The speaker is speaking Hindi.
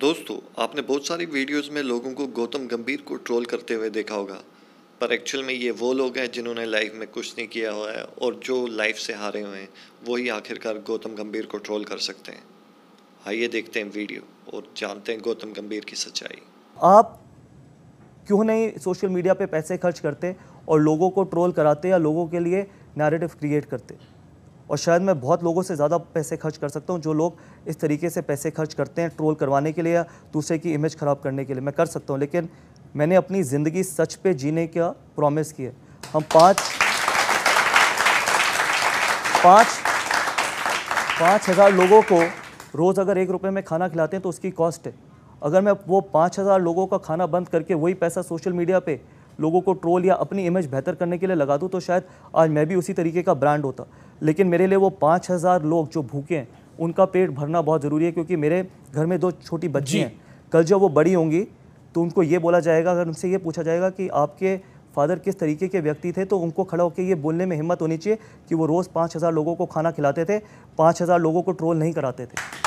दोस्तों आपने बहुत सारी वीडियोस में लोगों को गौतम गंभीर को ट्रोल करते हुए देखा होगा पर एक्चुअल में ये वो लोग हैं जिन्होंने लाइफ में कुछ नहीं किया हुआ है और जो लाइफ से हारे हुए हैं वही आखिरकार गौतम गंभीर को ट्रोल कर सकते हैं आइए देखते हैं वीडियो और जानते हैं गौतम गंभीर की सच्चाई आप क्यों नहीं सोशल मीडिया पर पैसे खर्च करते और लोगों को ट्रोल कराते या लोगों के लिए नैरेटिव क्रिएट करते और शायद मैं बहुत लोगों से ज़्यादा पैसे खर्च कर सकता हूँ जो लोग इस तरीके से पैसे खर्च करते हैं ट्रोल करवाने के लिए या दूसरे की इमेज ख़राब करने के लिए मैं कर सकता हूँ लेकिन मैंने अपनी ज़िंदगी सच पे जीने का प्रॉमिस किया हम पाँच पाँच पाँच हज़ार लोगों को रोज़ अगर एक रुपये में खाना खिलाते हैं तो उसकी कॉस्ट है अगर मैं वो पाँच हज़ार लोगों का खाना बंद करके वही पैसा सोशल मीडिया पे लोगों को ट्रोल या अपनी इमेज बेहतर करने के लिए लगा दूँ तो शायद आज मैं भी उसी तरीके का ब्रांड होता लेकिन मेरे लिए वो पाँच हज़ार लोग जो भूखे हैं उनका पेट भरना बहुत ज़रूरी है क्योंकि मेरे घर में दो छोटी बच्ची हैं कल जब वो बड़ी होंगी तो उनको ये बोला जाएगा अगर उनसे ये पूछा जाएगा कि आपके फादर किस तरीके के व्यक्ति थे तो उनको खड़ा होकर ये बोलने में हिम्मत होनी चाहिए कि वो रोज़ पाँच हज़ार लोगों को खाना खिलाते थे पाँच हज़ार लोगों को ट्रोल नहीं कराते थे